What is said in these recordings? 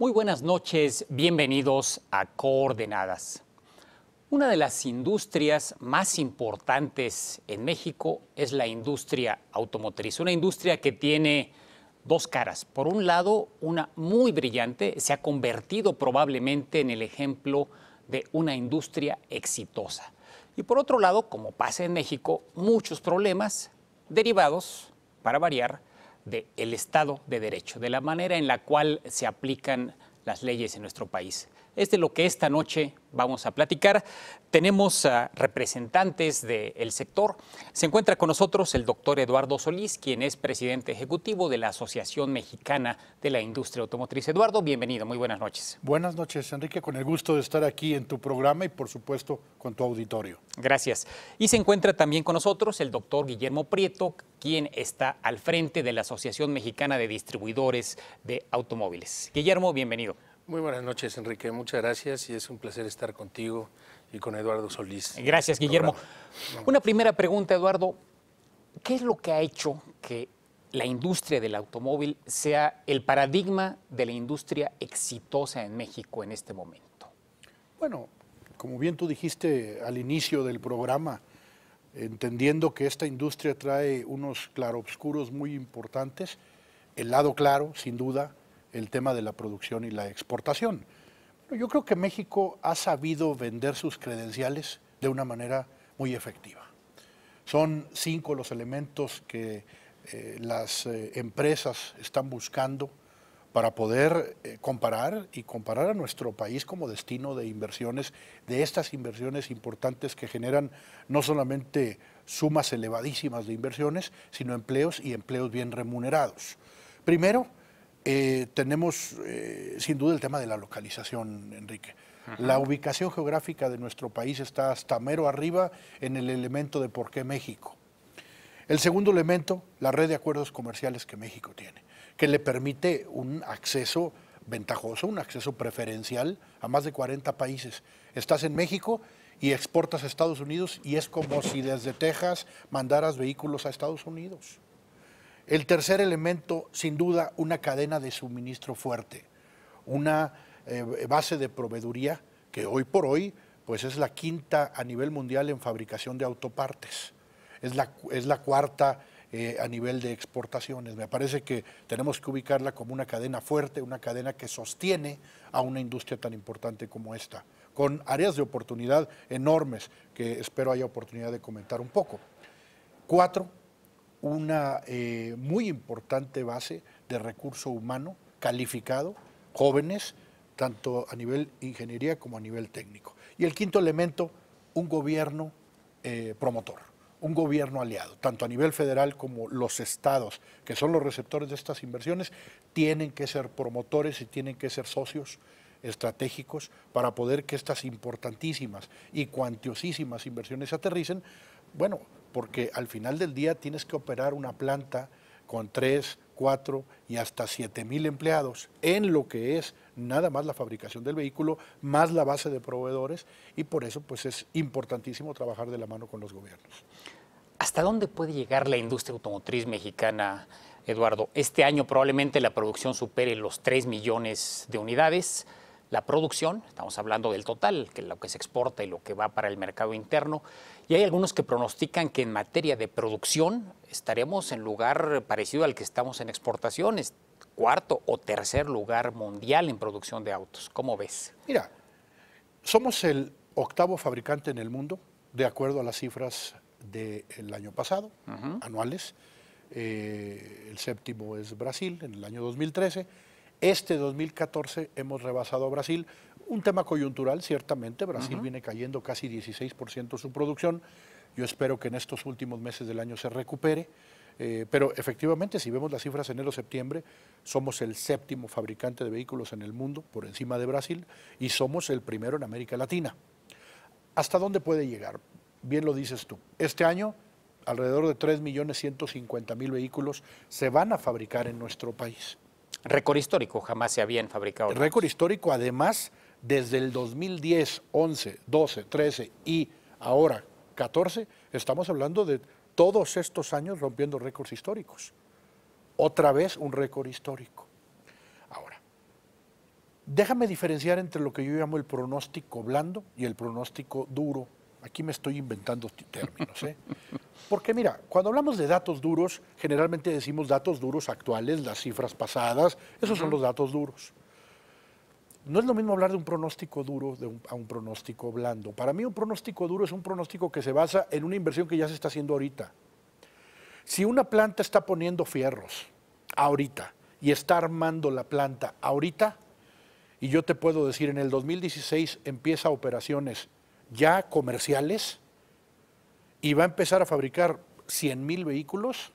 Muy buenas noches, bienvenidos a Coordenadas. Una de las industrias más importantes en México es la industria automotriz, una industria que tiene dos caras. Por un lado, una muy brillante, se ha convertido probablemente en el ejemplo de una industria exitosa. Y por otro lado, como pasa en México, muchos problemas derivados, para variar, del Estado de Derecho, de la manera en la cual se aplican las leyes en nuestro país es de lo que esta noche vamos a platicar. Tenemos ah, representantes del sector. Se encuentra con nosotros el doctor Eduardo Solís, quien es presidente ejecutivo de la Asociación Mexicana de la Industria Automotriz. Eduardo, bienvenido, muy buenas noches. Buenas noches, Enrique, con el gusto de estar aquí en tu programa y por supuesto con tu auditorio. Gracias. Y se encuentra también con nosotros el doctor Guillermo Prieto, quien está al frente de la Asociación Mexicana de Distribuidores de Automóviles. Guillermo, bienvenido. Muy buenas noches, Enrique. Muchas gracias y es un placer estar contigo y con Eduardo Solís. Gracias, este Guillermo. Una primera pregunta, Eduardo. ¿Qué es lo que ha hecho que la industria del automóvil sea el paradigma de la industria exitosa en México en este momento? Bueno, como bien tú dijiste al inicio del programa, entendiendo que esta industria trae unos claroscuros muy importantes, el lado claro, sin duda, el tema de la producción y la exportación. yo creo que México ha sabido vender sus credenciales de una manera muy efectiva. Son cinco los elementos que eh, las eh, empresas están buscando para poder eh, comparar y comparar a nuestro país como destino de inversiones, de estas inversiones importantes que generan no solamente sumas elevadísimas de inversiones, sino empleos y empleos bien remunerados. Primero, eh, tenemos eh, sin duda el tema de la localización, Enrique. La ubicación geográfica de nuestro país está hasta mero arriba en el elemento de por qué México. El segundo elemento, la red de acuerdos comerciales que México tiene, que le permite un acceso ventajoso, un acceso preferencial a más de 40 países. Estás en México y exportas a Estados Unidos y es como si desde Texas mandaras vehículos a Estados Unidos. El tercer elemento, sin duda, una cadena de suministro fuerte, una eh, base de proveeduría que hoy por hoy pues es la quinta a nivel mundial en fabricación de autopartes, es la, es la cuarta eh, a nivel de exportaciones. Me parece que tenemos que ubicarla como una cadena fuerte, una cadena que sostiene a una industria tan importante como esta, con áreas de oportunidad enormes que espero haya oportunidad de comentar un poco. Cuatro, una eh, muy importante base de recurso humano calificado, jóvenes, tanto a nivel ingeniería como a nivel técnico. Y el quinto elemento, un gobierno eh, promotor, un gobierno aliado, tanto a nivel federal como los estados, que son los receptores de estas inversiones, tienen que ser promotores y tienen que ser socios estratégicos para poder que estas importantísimas y cuantiosísimas inversiones aterricen. Bueno, porque al final del día tienes que operar una planta con tres, cuatro y hasta siete mil empleados en lo que es nada más la fabricación del vehículo, más la base de proveedores y por eso pues es importantísimo trabajar de la mano con los gobiernos. ¿Hasta dónde puede llegar la industria automotriz mexicana, Eduardo? Este año probablemente la producción supere los 3 millones de unidades la producción, estamos hablando del total, que lo que se exporta y lo que va para el mercado interno, y hay algunos que pronostican que en materia de producción estaremos en lugar parecido al que estamos en exportaciones, cuarto o tercer lugar mundial en producción de autos. ¿Cómo ves? Mira, somos el octavo fabricante en el mundo, de acuerdo a las cifras del año pasado, anuales. Eh, el séptimo es Brasil, en el año 2013 este 2014 hemos rebasado a Brasil. Un tema coyuntural, ciertamente. Brasil viene cayendo casi 16% su producción. Yo espero que en estos últimos meses del año se recupere. Eh, pero efectivamente, si vemos las cifras enero-septiembre, somos el séptimo fabricante de vehículos en el mundo, por encima de Brasil, y somos el primero en América Latina. ¿Hasta dónde puede llegar? Bien lo dices tú. Este año, alrededor de 3.150.000 vehículos se van a fabricar en nuestro país. Récord histórico, jamás se habían fabricado. Récord histórico, además, desde el 2010, 11, 12, 13 y ahora 14, estamos hablando de todos estos años rompiendo récords históricos. Otra vez un récord histórico. Ahora, déjame diferenciar entre lo que yo llamo el pronóstico blando y el pronóstico duro aquí me estoy inventando términos, ¿eh? Porque mira, cuando hablamos de datos duros, generalmente decimos datos duros actuales, las cifras pasadas, esos son los datos duros. No es lo mismo hablar de un pronóstico duro a un pronóstico blando. Para mí un pronóstico duro es un pronóstico que se basa en una inversión que ya se está haciendo ahorita. Si una planta está poniendo fierros ahorita y está armando la planta ahorita, y yo te puedo decir, en el 2016 empieza operaciones ya comerciales y va a empezar a fabricar 100 mil vehículos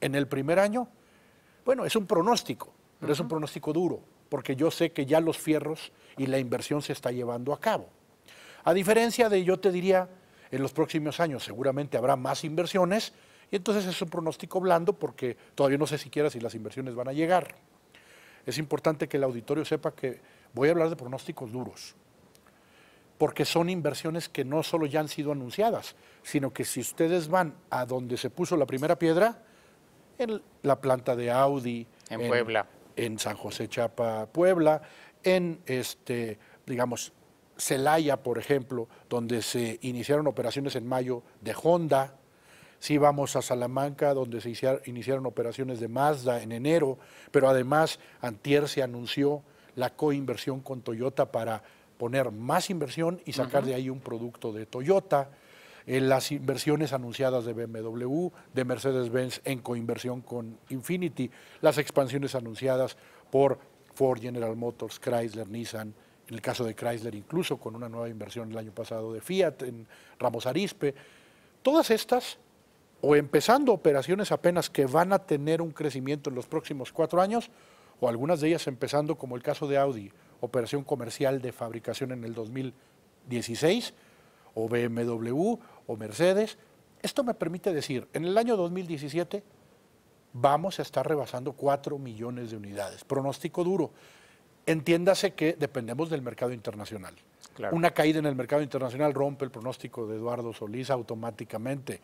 en el primer año. Bueno, es un pronóstico, pero es un pronóstico duro, porque yo sé que ya los fierros y la inversión se está llevando a cabo. A diferencia de, yo te diría, en los próximos años seguramente habrá más inversiones, y entonces es un pronóstico blando porque todavía no sé siquiera si las inversiones van a llegar. Es importante que el auditorio sepa que voy a hablar de pronósticos duros porque son inversiones que no solo ya han sido anunciadas, sino que si ustedes van a donde se puso la primera piedra, en la planta de Audi, en, Puebla, en San José Chapa, Puebla, en este, digamos, Celaya, por ejemplo, donde se iniciaron operaciones en mayo de Honda, si vamos a Salamanca, donde se iniciaron operaciones de Mazda en enero, pero además Antier se anunció la coinversión con Toyota para poner más inversión y sacar de ahí un producto de Toyota, eh, las inversiones anunciadas de BMW, de Mercedes-Benz en coinversión con Infinity, las expansiones anunciadas por Ford, General Motors, Chrysler, Nissan, en el caso de Chrysler incluso con una nueva inversión el año pasado de Fiat en Ramos Arispe. Todas estas, o empezando operaciones apenas que van a tener un crecimiento en los próximos cuatro años, o algunas de ellas empezando como el caso de Audi, operación comercial de fabricación en el 2016, o BMW, o Mercedes. Esto me permite decir, en el año 2017 vamos a estar rebasando 4 millones de unidades. Pronóstico duro. Entiéndase que dependemos del mercado internacional. Una caída en el mercado internacional rompe el pronóstico de Eduardo Solís automáticamente,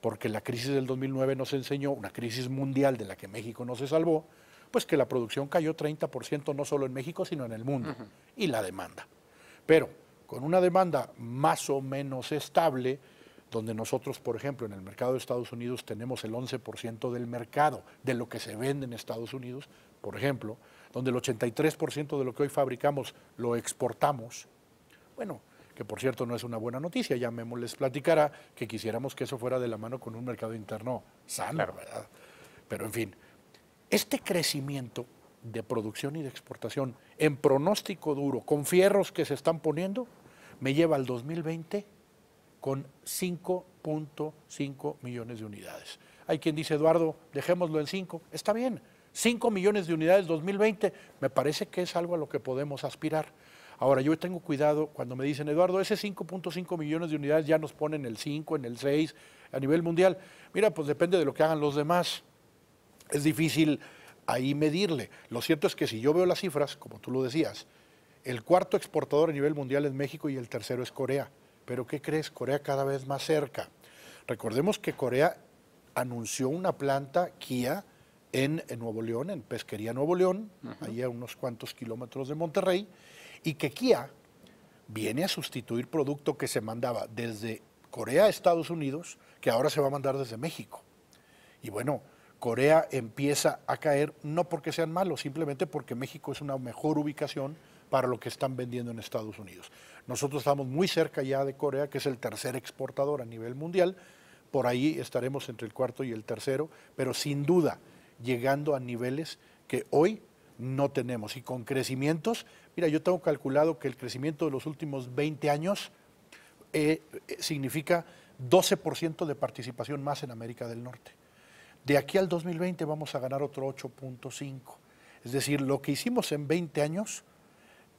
porque la crisis del 2009 nos enseñó, una crisis mundial de la que México no se salvó, pues que la producción cayó 30% no solo en México, sino en el mundo, y la demanda. Pero con una demanda más o menos estable, donde nosotros, por ejemplo, en el mercado de Estados Unidos tenemos el 11% del mercado de lo que se vende en Estados Unidos, por ejemplo, donde el 83% de lo que hoy fabricamos lo exportamos. Bueno, que por cierto no es una buena noticia, ya Memo les platicará que quisiéramos que eso fuera de la mano con un mercado interno sano, ¿verdad? Pero en fin, este crecimiento de producción y de exportación en pronóstico duro, con fierros que se están poniendo, me lleva al 2020 con 5.5 millones de unidades. Hay quien dice, Eduardo, dejémoslo en 5. Está bien, 5 millones de unidades 2020, me parece que es algo a lo que podemos aspirar. Ahora, yo tengo cuidado cuando me dicen, Eduardo, ese 5.5 millones de unidades ya nos ponen el 5, en el 6, a nivel mundial. Mira, pues depende de lo que hagan los demás es difícil ahí medirle. Lo cierto es que si yo veo las cifras, como tú lo decías, el cuarto exportador a nivel mundial es México y el tercero es Corea. Pero ¿qué crees? Corea cada vez más cerca. Recordemos que Corea anunció una planta Kia en, Nuevo León, en Pesquería Nuevo León, ahí a unos cuantos kilómetros de Monterrey, y que Kia viene a sustituir producto que se mandaba desde Corea a Estados Unidos, que ahora se va a mandar desde México. Y bueno, Corea empieza a caer, no porque sean malos, simplemente porque México es una mejor ubicación para lo que están vendiendo en Estados Unidos. Nosotros estamos muy cerca ya de Corea, que es el tercer exportador a nivel mundial, por ahí estaremos entre el cuarto y el tercero, pero sin duda llegando a niveles que hoy no tenemos. Y con crecimientos, mira, yo tengo calculado que el crecimiento de los últimos 20 años eh, eh, significa 12% de participación más en América del Norte. De aquí al 2020 vamos a ganar otro 8.5. Es decir, lo que hicimos en 20 años,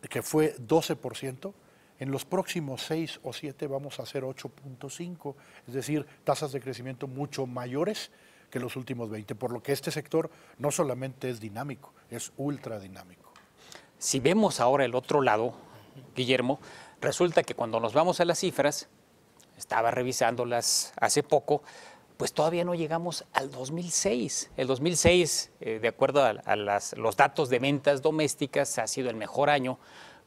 que fue 12%, en los próximos 6 o 7 vamos a hacer 8.5, es decir, tasas de crecimiento mucho mayores que los últimos 20, por lo que este sector no solamente es dinámico, es ultra dinámico. Si vemos ahora el otro lado, Guillermo, resulta que cuando nos vamos a las cifras, estaba revisándolas hace poco, pues todavía no llegamos al 2006. El 2006, eh, de acuerdo a, los datos de ventas domésticas, ha sido el mejor año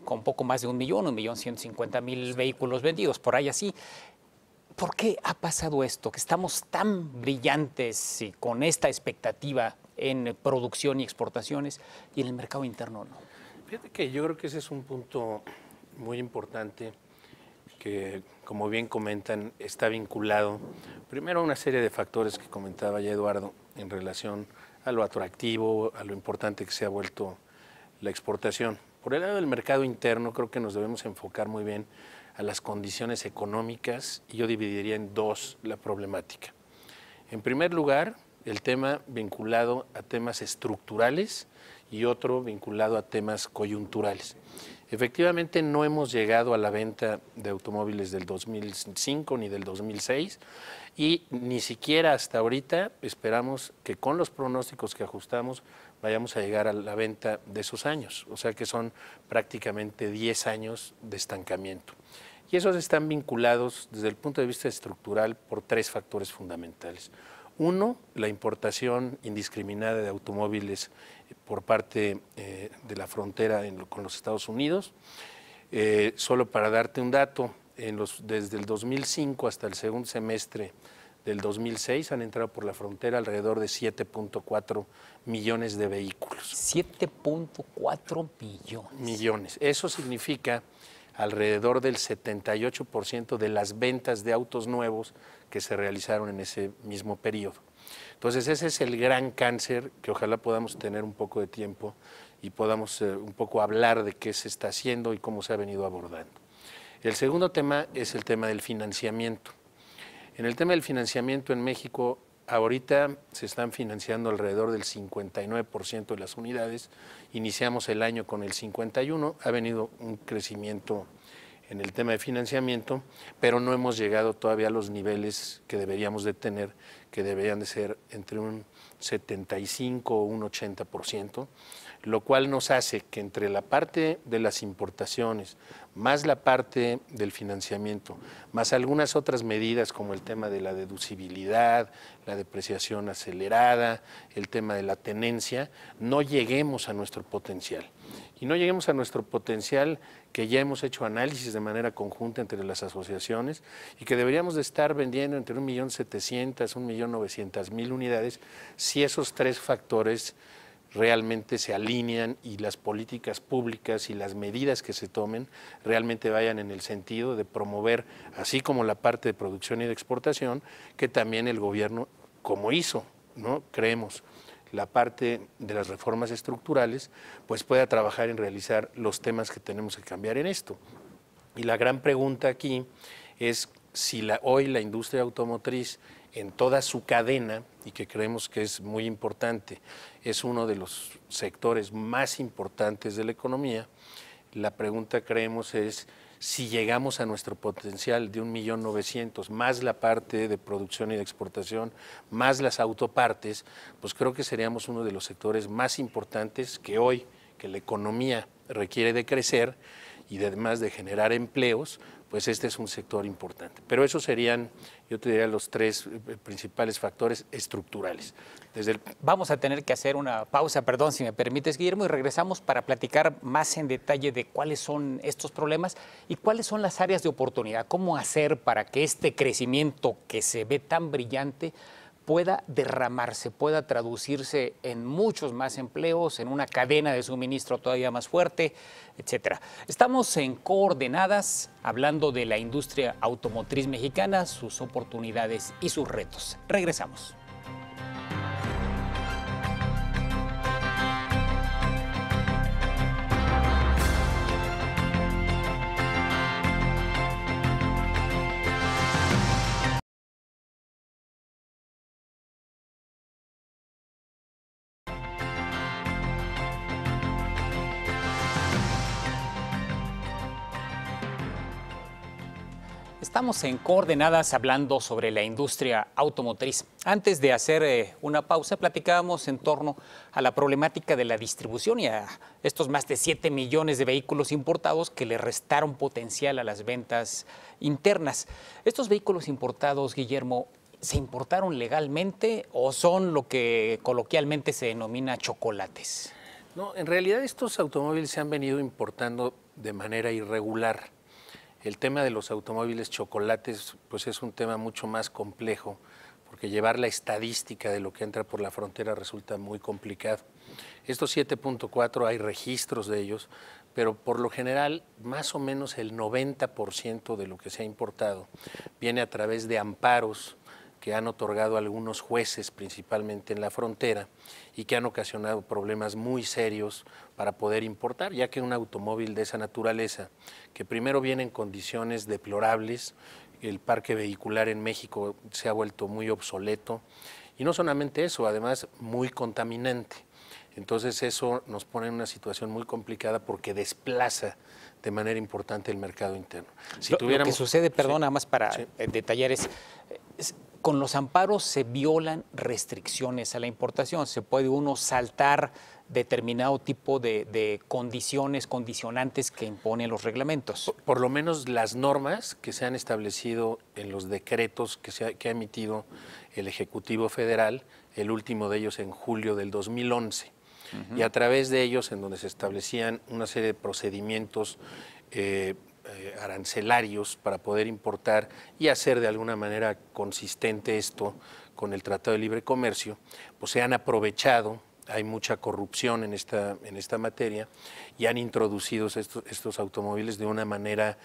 con poco más de un millón, un millón ciento cincuenta mil vehículos vendidos, por ahí así. ¿Por qué ha pasado esto? Que estamos tan brillantes y con esta expectativa en producción y exportaciones y en el mercado interno no. Fíjate que yo creo que ese es un punto muy importante que como bien comentan, está vinculado primero a una serie de factores que comentaba ya Eduardo en relación a lo atractivo, a lo importante que se ha vuelto la exportación. Por el lado del mercado interno, creo que nos debemos enfocar muy bien a las condiciones económicas y yo dividiría en dos la problemática. En primer lugar, el tema vinculado a temas estructurales y otro vinculado a temas coyunturales. Efectivamente, no hemos llegado a la venta de automóviles del 2005 ni del 2006 y ni siquiera hasta ahorita esperamos que con los pronósticos que ajustamos vayamos a llegar a la venta de esos años. O sea que son prácticamente 10 años de estancamiento. Y esos están vinculados desde el punto de vista estructural por tres factores fundamentales. Uno, la importación indiscriminada de automóviles por parte eh, de la frontera con los Estados Unidos. Eh, solo para darte un dato, desde el 2005 hasta el segundo semestre del 2006 han entrado por la frontera alrededor de 7.4 millones de vehículos. 7.4 millones. Millones. Eso significa alrededor del 78% de las ventas de autos nuevos que se realizaron en ese mismo periodo. Entonces ese es el gran cáncer que ojalá podamos tener un poco de tiempo y podamos eh, un poco hablar de qué se está haciendo y cómo se ha venido abordando. El segundo tema es el tema del financiamiento. En el tema del financiamiento en México, ahorita se están financiando alrededor del 59% de las unidades. Iniciamos el año con el 51%, ha venido un crecimiento en el tema de financiamiento, pero no hemos llegado todavía a los niveles que deberíamos de tener que deberían de ser entre un 75 o un 80% lo cual nos hace que entre la parte de las importaciones, más la parte del financiamiento, más algunas otras medidas como el tema de la deducibilidad, la depreciación acelerada, el tema de la tenencia, no lleguemos a nuestro potencial. Y no lleguemos a nuestro potencial que ya hemos hecho análisis de manera conjunta entre las asociaciones y que deberíamos de estar vendiendo entre 1.700.000, 1.900.000 unidades si esos tres factores realmente se alinean y las políticas públicas y las medidas que se tomen realmente vayan en el sentido de promover, así como la parte de producción y de exportación, que también el gobierno, como hizo, ¿no? creemos, la parte de las reformas estructurales, pues pueda trabajar en realizar los temas que tenemos que cambiar en esto. Y la gran pregunta aquí es si la, hoy la industria automotriz en toda su cadena y que creemos que es muy importante. Es uno de los sectores más importantes de la economía. La pregunta creemos es si llegamos a nuestro potencial de 1.900.000, más la parte de producción y de exportación, más las autopartes, pues creo que seríamos uno de los sectores más importantes que hoy, que la economía requiere de crecer y además de generar empleos, pues este es un sector importante. Pero esos serían, yo te diría, los tres eh, principales factores estructurales. Desde Vamos a tener que hacer una pausa, perdón, si me permites, Guillermo, y regresamos para platicar más en detalle de cuáles son estos problemas y cuáles son las áreas de oportunidad, cómo hacer para que este crecimiento que se ve tan brillante pueda derramarse, pueda traducirse en muchos más empleos, en una cadena de suministro todavía más fuerte, etcétera. Estamos en coordenadas hablando de la industria automotriz mexicana, sus oportunidades y sus retos. Regresamos. Estamos en coordenadas hablando sobre la industria automotriz. Antes de hacer eh, una pausa, platicábamos en torno a la problemática de la distribución y a estos más de 7 millones de vehículos importados que le restaron potencial a las ventas internas. Estos vehículos importados, Guillermo, ¿se importaron legalmente o son lo que coloquialmente se denomina chocolates? No, en realidad estos automóviles se han venido importando de manera irregular el tema de los automóviles chocolates pues es un tema mucho más complejo porque llevar la estadística de lo que entra por la frontera resulta muy complicado. Estos 7.4 hay registros de ellos, pero por lo general más o menos el 90% de lo que se ha importado viene a través de amparos que han otorgado algunos jueces, principalmente en la frontera, y que han ocasionado problemas muy serios para poder importar, ya que un automóvil de esa naturaleza, que primero viene en condiciones deplorables, el parque vehicular en México se ha vuelto muy obsoleto, y no solamente eso, además muy contaminante. Entonces eso nos pone en una situación muy complicada porque desplaza de manera importante el mercado interno. Si lo, tuviéramos... que sucede, perdón, más para eh, detallar, es con los amparos se violan restricciones a la importación, se puede uno saltar determinado tipo de, condiciones, condicionantes que imponen los reglamentos. Por, lo menos las normas que se han establecido en los decretos que, ha, emitido el Ejecutivo Federal, el último de ellos en julio del 2011, y a través de ellos en donde se establecían una serie de procedimientos eh, eh, arancelarios para poder importar y hacer de alguna manera consistente esto con el Tratado de Libre Comercio, pues se han aprovechado, hay mucha corrupción en esta, en esta materia y han introducido estos, automóviles de una manera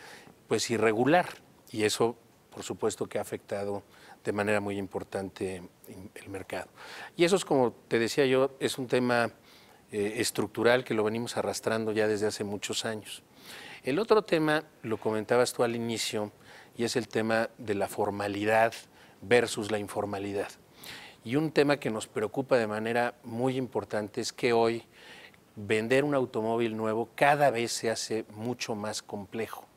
pues irregular y eso por supuesto que ha afectado de manera muy importante mm, el mercado. Y eso es como te decía yo, es un tema eh, estructural que lo venimos arrastrando ya desde hace muchos años. El otro tema, lo comentabas tú al inicio, y es el tema de la formalidad versus la informalidad. Y un tema que nos preocupa de manera muy importante es que hoy vender un automóvil nuevo cada vez se hace mucho más complejo.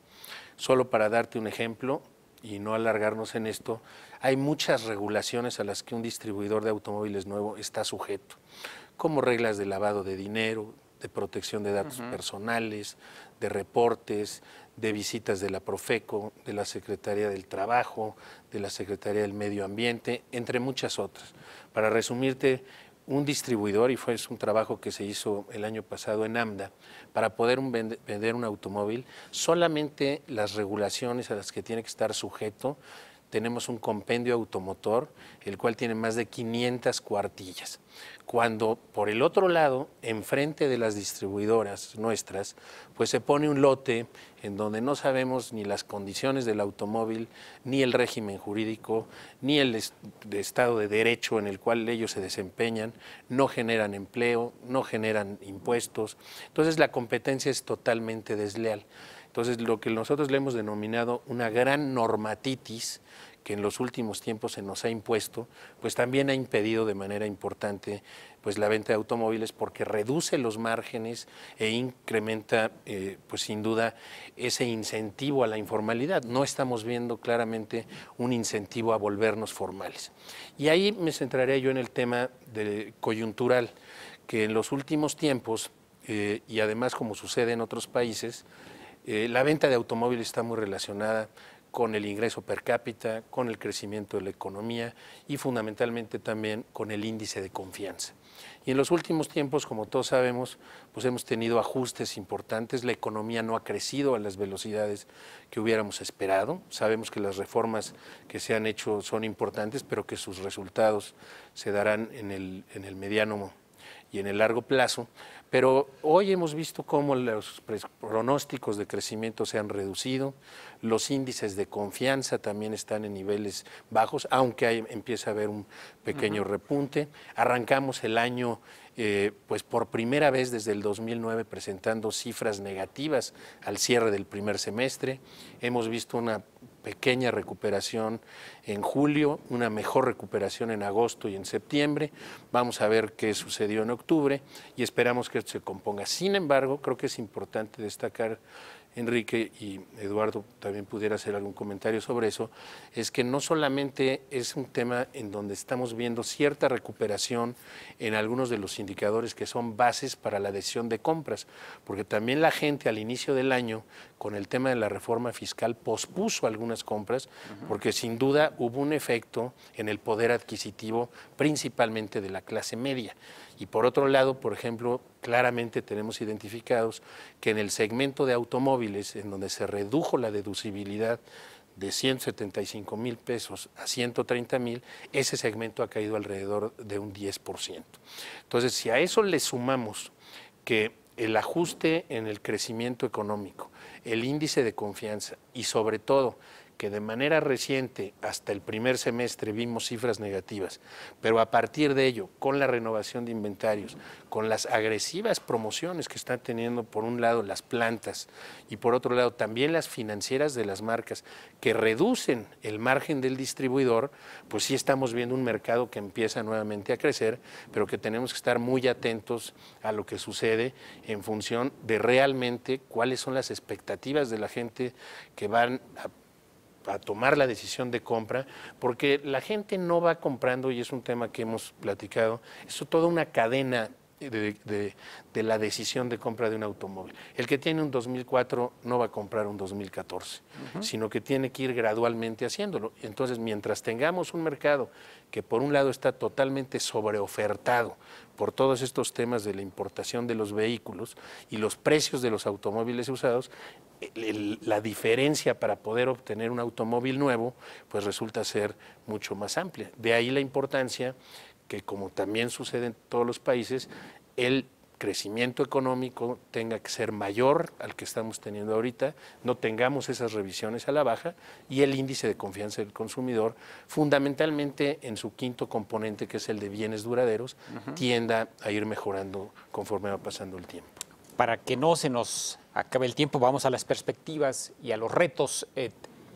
Solo para darte un ejemplo y no alargarnos en esto, hay muchas regulaciones a las que un distribuidor de automóviles nuevo está sujeto, como reglas de lavado de dinero, de protección de datos personales, de reportes, de visitas de la Profeco, de la Secretaría del Trabajo, de la Secretaría del Medio Ambiente, entre muchas otras. Para resumirte, un distribuidor, y fue un trabajo que se hizo el año pasado en AMDA, para poder vender un automóvil, solamente las regulaciones a las que tiene que estar sujeto tenemos un compendio automotor, el cual tiene más de 500 cuartillas. Cuando por el otro lado, enfrente de las distribuidoras nuestras, pues se pone un lote en donde no sabemos ni las condiciones del automóvil, ni el régimen jurídico, ni el estado de derecho en el cual ellos se desempeñan, no generan empleo, no generan impuestos. Entonces la competencia es totalmente desleal. Entonces, lo que nosotros le hemos denominado una gran normatitis que en los últimos tiempos se nos ha impuesto, pues también ha impedido de manera importante pues, la venta de automóviles porque reduce los márgenes e incrementa, eh, pues sin duda, ese incentivo a la informalidad. No estamos viendo claramente un incentivo a volvernos formales. Y ahí me centraré yo en el tema coyuntural, que en los últimos tiempos, eh, y además como sucede en otros países, eh, la venta de automóviles está muy relacionada con el ingreso per cápita, con el crecimiento de la economía y fundamentalmente también con el índice de confianza. Y en los últimos tiempos, como todos sabemos, pues hemos tenido ajustes importantes, la economía no ha crecido a las velocidades que hubiéramos esperado, sabemos que las reformas que se han hecho son importantes, pero que sus resultados se darán en el, en el mediano y en el largo plazo, pero hoy hemos visto cómo los pronósticos de crecimiento se han reducido, los índices de confianza también están en niveles bajos, aunque empieza a haber un pequeño repunte. Arrancamos el año, eh, pues por primera vez desde el 2009, presentando cifras negativas al cierre del primer semestre. Hemos visto una pequeña recuperación en julio, una mejor recuperación en agosto y en septiembre. Vamos a ver qué sucedió en octubre y esperamos que esto se componga. Sin embargo, creo que es importante destacar Enrique y Eduardo también pudiera hacer algún comentario sobre eso, es que no solamente es un tema en donde estamos viendo cierta recuperación en algunos de los indicadores que son bases para la decisión de compras, porque también la gente al inicio del año, con el tema de la reforma fiscal, pospuso algunas compras, porque sin duda hubo un efecto en el poder adquisitivo principalmente de la clase media. Y por otro lado, por ejemplo, claramente tenemos identificados que en el segmento de automóvil, en donde se redujo la deducibilidad de 175 mil pesos a 130 mil, ese segmento ha caído alrededor de un 10%. Entonces, si a eso le sumamos que el ajuste en el crecimiento económico, el índice de confianza y sobre todo que de manera reciente hasta el primer semestre vimos cifras negativas, pero a partir de ello, con la renovación de inventarios, con las agresivas promociones que están teniendo por un lado las plantas y por otro lado también las financieras de las marcas que reducen el margen del distribuidor, pues sí estamos viendo un mercado que empieza nuevamente a crecer, pero que tenemos que estar muy atentos a lo que sucede en función de realmente cuáles son las expectativas de la gente que van a a tomar la decisión de compra, porque la gente no va comprando, y es un tema que hemos platicado, es toda una cadena de, la decisión de compra de un automóvil. El que tiene un 2004 no va a comprar un 2014, sino que tiene que ir gradualmente haciéndolo. Entonces, mientras tengamos un mercado que por un lado está totalmente sobreofertado por todos estos temas de la importación de los vehículos y los precios de los automóviles usados, la diferencia para poder obtener un automóvil nuevo, pues resulta ser mucho más amplia. De ahí la importancia que, como también sucede en todos los países, el crecimiento económico tenga que ser mayor al que estamos teniendo ahorita, no tengamos esas revisiones a la baja y el índice de confianza del consumidor, fundamentalmente en su quinto componente, que es el de bienes duraderos, tienda a ir mejorando conforme va pasando el tiempo para que no se nos acabe el tiempo, vamos a las perspectivas y a los retos.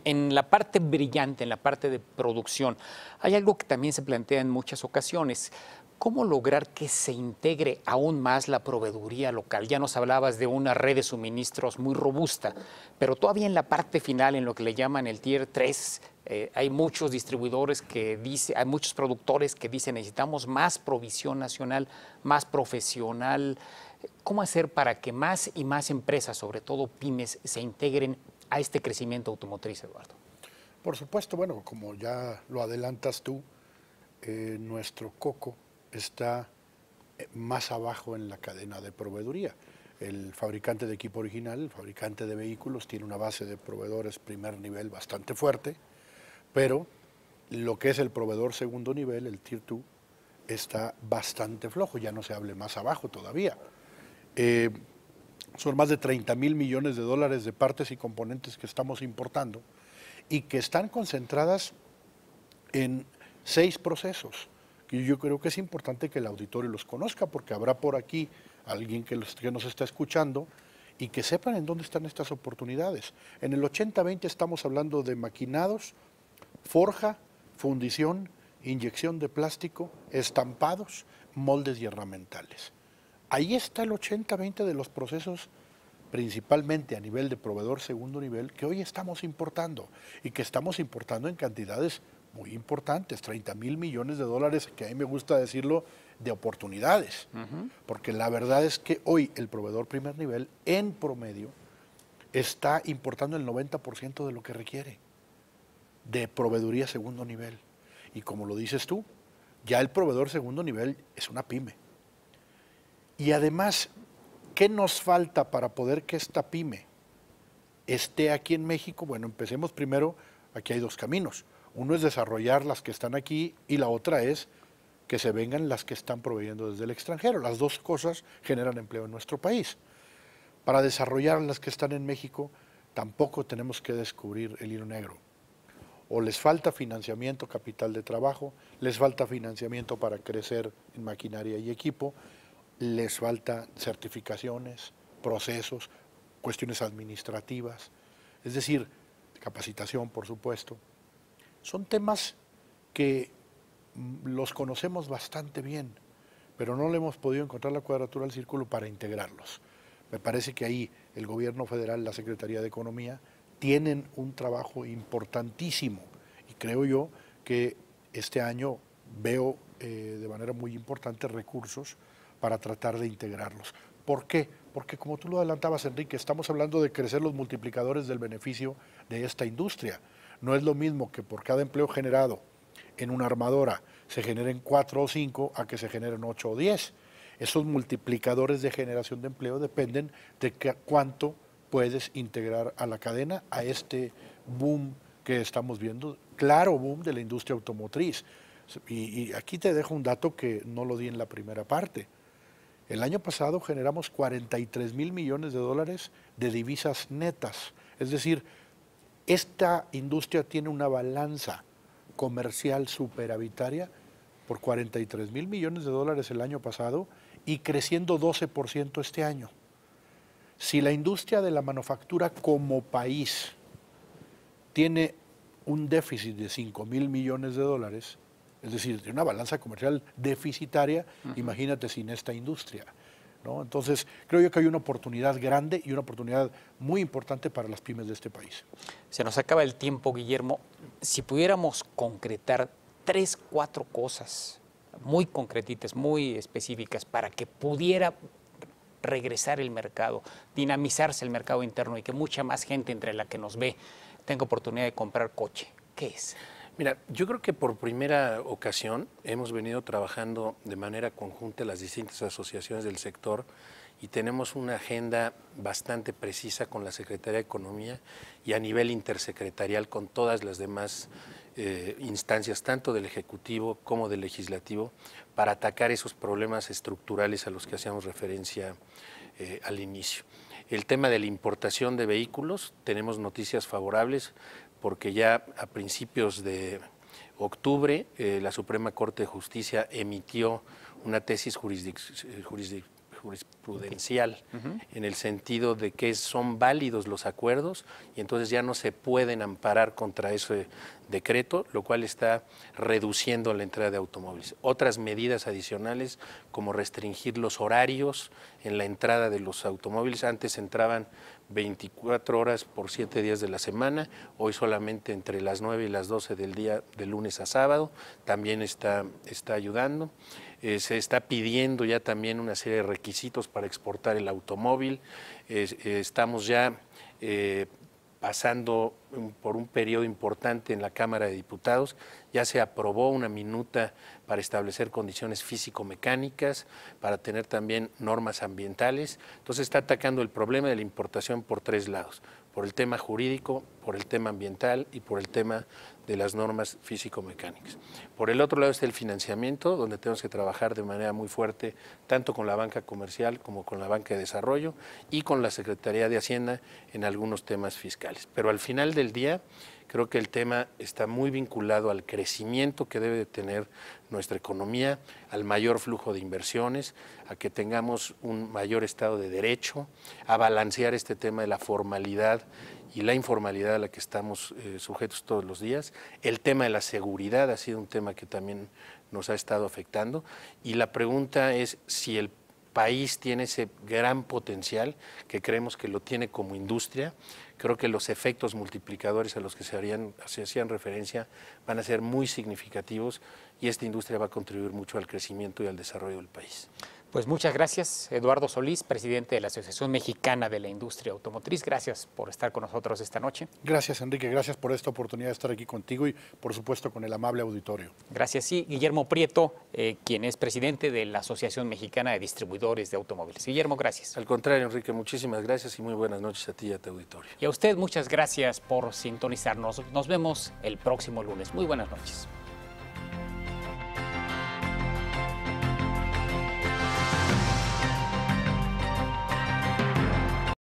en la parte brillante, en la parte de producción, hay algo que también se plantea en muchas ocasiones. ¿Cómo lograr que se integre aún más la proveeduría local? Ya nos hablabas de una red de suministros muy robusta, pero todavía en la parte final, en lo que le llaman el Tier 3, eh, hay muchos distribuidores que dicen, hay muchos productores que dicen necesitamos más provisión nacional, más profesional. ¿Cómo hacer para que más y más empresas, sobre todo pymes, se integren a este crecimiento automotriz, Eduardo? Por supuesto, bueno, como ya lo adelantas tú, eh, nuestro coco está eh, más abajo en la cadena de proveeduría. El fabricante de equipo original, el fabricante de vehículos, tiene una base de proveedores primer nivel bastante fuerte, pero lo que es el proveedor segundo nivel, el Tier 2, está bastante flojo, ya no se hable más abajo todavía. Eh, son más de 30 mil millones de dólares de partes y componentes que estamos importando y que están concentradas en seis procesos. yo creo que es importante que el auditorio los conozca porque habrá por aquí alguien que, nos está escuchando y que sepan en dónde están estas oportunidades. En el 80-20 estamos hablando de maquinados, forja, fundición, inyección de plástico, estampados, moldes y herramientales. Ahí está el 80-20 de los procesos principalmente a nivel de proveedor segundo nivel, que hoy estamos importando y que estamos importando en cantidades muy importantes, 30 mil millones de dólares, que a mí me gusta decirlo, de oportunidades. Porque la verdad es que hoy el proveedor primer nivel, en promedio, está importando el 90% de lo que requiere de proveeduría segundo nivel. Y como lo dices tú, ya el proveedor segundo nivel es una pyme. Y además, ¿qué nos falta para poder que esta pyme esté aquí en México? Bueno, empecemos primero, aquí hay dos caminos. Uno es desarrollar las que están aquí y la otra es que se vengan las que están proveyendo desde el extranjero. Las dos cosas generan empleo en nuestro país. Para desarrollar las que están en México, tampoco tenemos que descubrir el hilo negro. O les falta financiamiento, capital de trabajo, les falta financiamiento para crecer en maquinaria y equipo, les falta certificaciones, procesos, cuestiones administrativas, es decir, capacitación, por supuesto. Son temas que mm, los conocemos bastante bien, pero no le hemos podido encontrar la cuadratura del círculo para integrarlos. Me parece que ahí el gobierno federal, la Secretaría de Economía, tienen un trabajo importantísimo y creo yo que este año veo eh, de manera muy importante recursos para tratar de integrarlos. ¿Por qué? Porque como tú lo adelantabas, Enrique, estamos hablando de crecer los multiplicadores del beneficio de esta industria. No es lo mismo que por cada empleo generado en una armadora se generen cuatro o cinco a que se generen ocho o diez. Esos multiplicadores de generación de empleo dependen de cuánto puedes integrar a la cadena, a este boom que estamos viendo, claro boom de la industria automotriz. y aquí te dejo un dato que no lo di en la primera parte. El año pasado generamos 43 mil millones de dólares de divisas netas. Es decir, esta industria tiene una balanza comercial superavitaria por 43 mil millones de dólares el año pasado y creciendo 12% este año. Si la industria de la manufactura como país tiene un déficit de 5 mil millones de dólares, es decir, de una balanza comercial deficitaria, imagínate sin esta industria. Entonces, creo yo que hay una oportunidad grande y una oportunidad muy importante para las pymes de este país. Se nos acaba el tiempo, Guillermo. Si pudiéramos concretar tres, cuatro cosas muy concretitas, muy específicas, para que pudiera regresar el mercado, dinamizarse el mercado interno y que mucha más gente entre la que nos ve tenga oportunidad de comprar coche. ¿Qué es? Mira, yo creo que por primera ocasión hemos venido trabajando de manera conjunta las distintas asociaciones del sector y tenemos una agenda bastante precisa con la Secretaría de Economía y a nivel intersecretarial con todas las demás eh, instancias, tanto del Ejecutivo como del Legislativo, para atacar esos problemas estructurales a los que hacíamos referencia eh, al inicio. El tema de la importación de vehículos, tenemos noticias favorables porque ya a principios de octubre eh, la Suprema Corte de Justicia emitió una tesis jurisprudencial en el sentido de que son válidos los acuerdos y entonces ya no se pueden amparar contra ese decreto, lo cual está reduciendo la entrada de automóviles. Otras medidas adicionales como restringir los horarios en la entrada de los automóviles, antes entraban 24 horas por 7 días de la semana, hoy solamente entre las 9 y las 12 del día de lunes a sábado, también está, está ayudando. Eh, se está pidiendo ya también una serie de requisitos para exportar el automóvil, eh, estamos ya eh, pasando por un periodo importante en la Cámara de Diputados. Ya se aprobó una minuta para establecer condiciones físico-mecánicas, para tener también normas ambientales. Entonces está atacando el problema de la importación por tres lados por el tema jurídico, por el tema ambiental y por el tema de las normas físico-mecánicas. Por el otro lado está el financiamiento, donde tenemos que trabajar de manera muy fuerte, tanto con la banca comercial como con la banca de desarrollo y con la Secretaría de Hacienda en algunos temas fiscales. Pero al final del día, Creo que el tema está muy vinculado al crecimiento que debe tener nuestra economía, al mayor flujo de inversiones, a que tengamos un mayor estado de derecho, a balancear este tema de la formalidad y la informalidad a la que estamos eh, sujetos todos los días. El tema de la seguridad ha sido un tema que también nos ha estado afectando y la pregunta es si el país tiene ese gran potencial que creemos que lo tiene como industria. Creo que los efectos multiplicadores a los que se, harían, se hacían referencia van a ser muy significativos y esta industria va a contribuir mucho al crecimiento y al desarrollo del país. Pues muchas gracias, Eduardo Solís, presidente de la Asociación Mexicana de la Industria Automotriz. Gracias por estar con nosotros esta noche. Gracias, Enrique. Gracias por esta oportunidad de estar aquí contigo y, por supuesto, con el amable auditorio. Gracias. Sí, Guillermo Prieto, eh, quien es presidente de la Asociación Mexicana de Distribuidores de Automóviles. Guillermo, gracias. Al contrario, Enrique, muchísimas gracias y muy buenas noches a ti y a tu auditorio. Y a usted, muchas gracias por sintonizarnos. Nos vemos el próximo lunes. Muy buenas noches.